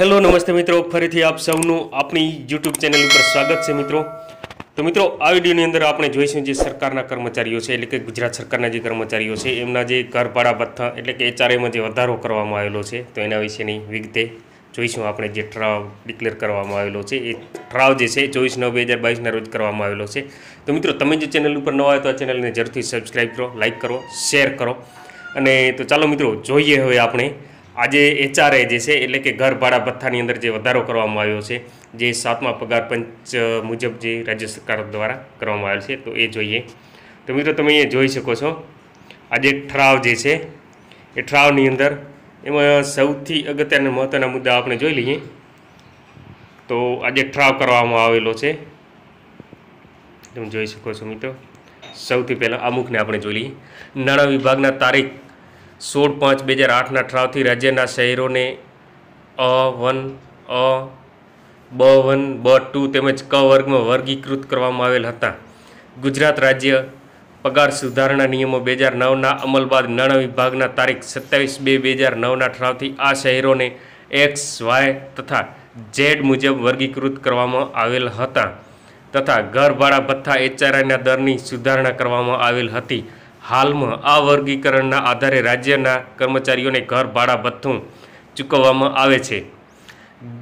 hello નમસ્તે મિત્રો ફરીથી આપ સૌનું આપણી યુટ્યુબ ચેનલ ઉપર સ્વાગત છે મિત્રો તો મિત્રો આ વિડીયોની અંદર આપણે જોઈશું જે સરકારના કર્મચારીઓ છે એટલે કે ગુજરાત સરકારના જે કર્મચારીઓ છે એમના જે ઘરભાડા ભાડા ભથ્થા એટલે કે એચઆરએમાં જે વધારો કરવામાં આવેલો છે તો એના વિશેની વિગતે જોઈશું આપણે જે ઠરાવ ડિક્લેર કરવામાં આવેલો છે એ ઠરાવ જે છે ચોવીસ નવ બે હજાર બાવીસના રોજ કરવામાં આવેલો છે તો મિત્રો તમે જે ચેનલ ઉપર નવા હોય તો આ ચેનલને જરૂરથી સબસ્ક્રાઈબ કરો લાઇક કરો શેર કરો અને તો ચાલો મિત્રો જોઈએ હવે આપણે આજે એચઆરએ જે છે એટલે કે ઘર ભાડા ભથ્થાની અંદર જે વધારો કરવામાં આવ્યો છે જે સાતમા પગાર પંચ મુજબ જે રાજ્ય સરકાર દ્વારા કરવામાં આવેલ છે તો એ જોઈએ તો મિત્રો તમે અહીંયા જોઈ શકો છો આજે ઠરાવ જે છે એ ઠરાવની અંદર એમાં સૌથી અગત્યના મહત્ત્વના મુદ્દા આપણે જોઈ લઈએ તો આજે ઠરાવ કરવામાં આવેલો છે તમે જોઈ શકો છો મિત્રો સૌથી પહેલાં અમુકને આપણે જોઈ લઈએ નાણાં વિભાગના તારીખ સોળ પાંચ બે હજાર આઠના ઠરાવથી રાજ્યના શહેરોને અ વન અ બ વન બ ટુ તેમજ ક વર્ગમાં વર્ગીકૃત કરવામાં આવેલ હતા ગુજરાત રાજ્ય પગાર સુધારણા નિયમો બે હજાર નવના અમલ બાદ નાણાં વિભાગના તારીખ સત્યાવીસ બે બે હજાર નવના ઠરાવથી આ શહેરોને એક્સ વાય તથા ઝેડ મુજબ વર્ગીકૃત કરવામાં આવેલ હતા તથા ઘર ભાડા ભથ્થા એચઆરઆઈના દરની સુધારણા કરવામાં આવેલ હતી હાલમાં આ વર્ગીકરણના આધારે રાજ્યના કર્મચારીઓને ઘર ભાડા ભથ્થું ચૂકવવામાં આવે છે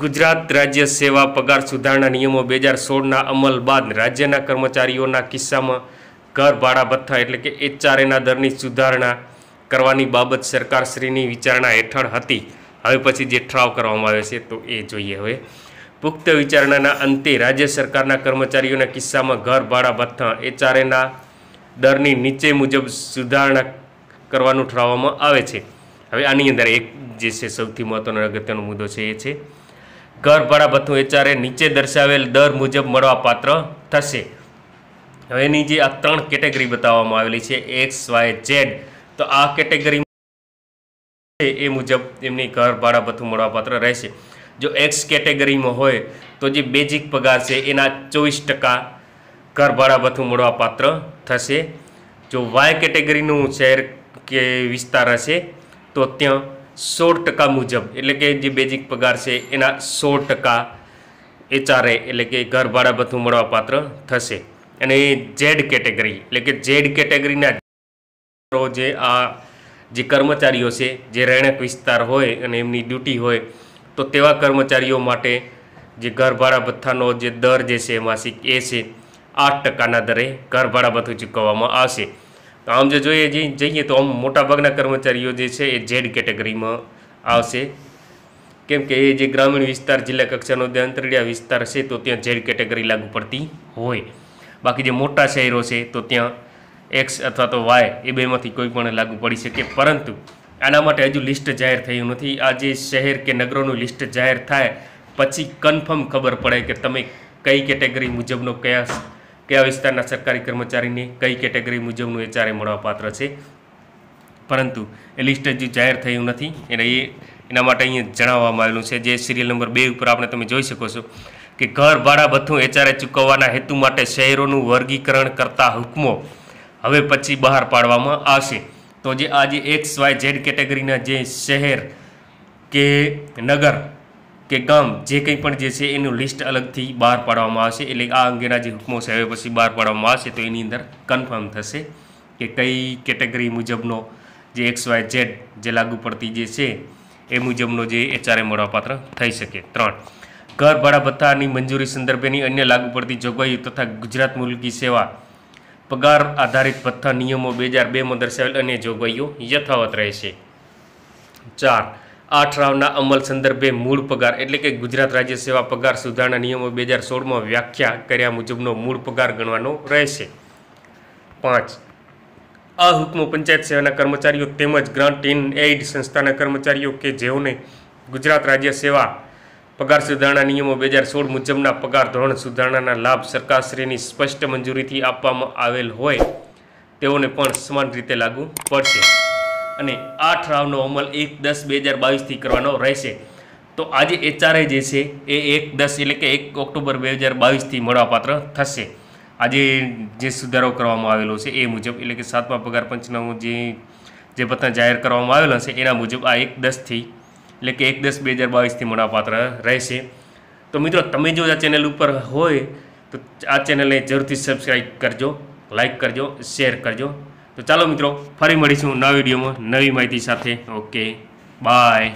ગુજરાત રાજ્ય સેવા પગાર સુધારણા નિયમો બે હજાર સોળના અમલ બાદ રાજ્યના કર્મચારીઓના કિસ્સામાં ઘર ભાડા ભથ્થા એટલે કે એચઆરએના દરની સુધારણા કરવાની બાબત સરકારશ્રીની વિચારણા હેઠળ હતી હવે પછી જે ઠરાવ કરવામાં આવે છે તો એ જોઈએ હવે પુખ્ત વિચારણાના અંતે રાજ્ય સરકારના કર્મચારીઓના કિસ્સામાં ઘર ભાડા ભથ્થા એચઆરએના દરની નીચે મુજબ સુધારણા કરવાનું ઠરાવવામાં આવે છે હવે આની અંદર એક જે છે સૌથી મહત્ત્વનો અગત્યનો મુદ્દો છે એ છે ઘર ભાડા ભથ્થું એચઆરએ નીચે દર્શાવેલ દર મુજબ મળવાપાત્ર થશે હવે એની જે આ ત્રણ કેટેગરી બતાવવામાં આવેલી છે એક્સ વાય ઝેડ તો આ કેટેગરી એ મુજબ એમની ઘર ભાડા ભથ્થું મળવાપાત્ર રહેશે જો એક્સ કેટેગરીમાં હોય તો જે બેઝિક પગાર છે એના ચોવીસ ટકા કર ભાડાભથ્થું મળવાપાત્ર થશે જો વાય કેટેગરીનું શહેર કે વિસ્તાર હશે તો ત્યાં સોળ ટકા મુજબ એટલે કે જે બેઝિક પગાર છે એના સોળ ટકા એચઆરએ એટલે કે ઘર ભાડા મળવાપાત્ર થશે અને ઝેડ કેટેગરી એટલે કે ઝેડ કેટેગરીના જે આ જે કર્મચારીઓ છે જે રહેણાંક વિસ્તાર હોય અને એમની ડ્યુટી હોય તો તેવા કર્મચારીઓ માટે જે ઘર ભાડા ભથ્થાનો જે દર જે છે માસિક એ છે આઠ ટકાના દરે ઘર ભાડા બધું ચૂકવવામાં આવશે તો આમ જો જોઈએ જઈએ તો આમ મોટાભાગના કર્મચારીઓ જે છે એ ઝેડ કેટેગરીમાં આવશે કેમ કે એ જે ગ્રામીણ વિસ્તાર જિલ્લા કક્ષાનો જે અંતરિયા વિસ્તાર છે તો ત્યાં ઝેડ કેટેગરી લાગુ પડતી હોય બાકી જે મોટા શહેરો છે તો ત્યાં એક્સ અથવા તો વાય એ બેમાંથી કોઈ પણ લાગુ પડી શકે પરંતુ આના માટે હજુ લિસ્ટ જાહેર થયું નથી આ જે શહેર કે નગરોનું લિસ્ટ જાહેર થાય પછી કન્ફર્મ ખબર પડે કે તમે કઈ કેટેગરી મુજબનો કયા કયા વિસ્તારના સરકારી કર્મચારીને કઈ કેટેગરી મુજબનું એચઆરએ મળવાપાત્ર છે પરંતુ એ લિસ્ટ હજી જાહેર થયું નથી એને એ એના માટે અહીંયા જણાવવામાં આવેલું છે જે સિરિયલ નંબર બે ઉપર આપણે તમે જોઈ શકો છો કે ઘર ભાડા ભથ્થું એચઆરએ ચૂકવવાના હેતુ માટે શહેરોનું વર્ગીકરણ કરતા હુકમો હવે પછી બહાર પાડવામાં આવશે તો જે આજે જે એક્સ વાય ઝેડ કેટેગરીના જે શહેર કે નગર કે ગામ જે કંઈ પણ જે છે એનું લિસ્ટ અલગથી બહાર પાડવામાં આવશે એટલે આ અંગેના જે હુકમો છે હવે પછી બહાર પાડવામાં આવશે તો એની અંદર કન્ફર્મ થશે કે કઈ કેટેગરી મુજબનો જે એક્સ વાય ઝેડ જે લાગુ પડતી જે છે એ મુજબનો જે એચઆરએ મળવાપાત્ર થઈ શકે ત્રણ ઘર ભાડા ભથ્થાની મંજૂરી સંદર્ભેની અન્ય લાગુ પડતી જોગવાઈઓ તથા ગુજરાત મુલકી સેવા પગાર આધારિત ભથ્થા નિયમો બે હજાર બેમાં દર્શાવેલ અન્ય જોગવાઈઓ યથાવત રહેશે ચાર આ ઠરાવના અમલ સંદર્ભે મૂળ પગાર એટલે કે ગુજરાત રાજ્ય સેવા પગાર સુધારણા નિયમો બે હજાર સોળમાં વ્યાખ્યા કર્યા મુજબનો મૂળ પગાર ગણવાનો રહેશે પાંચ આ હુકમો પંચાયત સેવાના કર્મચારીઓ તેમજ ગ્રાન્ટ ઇન એઇડ સંસ્થાના કર્મચારીઓ કે જેઓને ગુજરાત રાજ્ય સેવા પગાર સુધારણા નિયમો બે હજાર સોળ મુજબના પગાર ધોરણ સુધારણાના લાભ સરકારશ્રીની સ્પષ્ટ મંજૂરીથી આપવામાં આવેલ હોય તેઓને પણ સમાન રીતે લાગુ પડશે અને આઠ રાઉન્ડનો અમલ એક દસ બે હજાર બાવીસથી કરવાનો રહેશે તો આજે એચઆરએ જે છે એ એક દસ એટલે કે એક ઓક્ટોબર બે હજાર બાવીસથી મળવાપાત્ર થશે આજે જે સુધારો કરવામાં આવેલો છે એ મુજબ એટલે કે સાતમા પગાર પંચનામું જે જે ભથ્થા જાહેર કરવામાં આવેલો છે એના મુજબ આ એક દસથી એટલે કે એક દસ બે હજાર બાવીસથી મળવાપાત્ર રહેશે તો મિત્રો તમે જો આ ચેનલ ઉપર હોય તો આ ચેનલને જરૂરથી સબસ્ક્રાઈબ કરજો લાઈક કરજો શેર કરજો તો ચાલો મિત્રો ફરી મળીશું નવા વિડીયોમાં નવી માહિતી સાથે ઓકે બાય